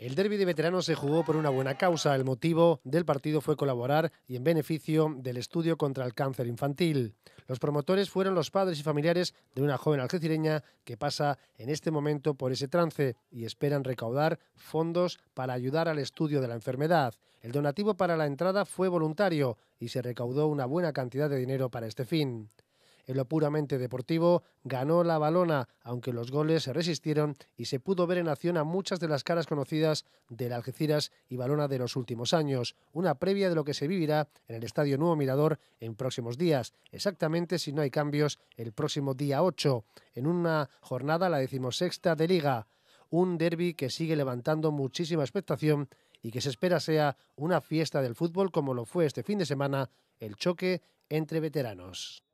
El derby de veteranos se jugó por una buena causa. El motivo del partido fue colaborar y en beneficio del estudio contra el cáncer infantil. Los promotores fueron los padres y familiares de una joven algecireña que pasa en este momento por ese trance y esperan recaudar fondos para ayudar al estudio de la enfermedad. El donativo para la entrada fue voluntario y se recaudó una buena cantidad de dinero para este fin. En lo puramente deportivo, ganó la balona, aunque los goles se resistieron y se pudo ver en acción a muchas de las caras conocidas del Algeciras y balona de los últimos años. Una previa de lo que se vivirá en el Estadio Nuevo Mirador en próximos días, exactamente si no hay cambios el próximo día 8, en una jornada, la decimosexta de Liga. Un derby que sigue levantando muchísima expectación y que se espera sea una fiesta del fútbol como lo fue este fin de semana el choque entre veteranos.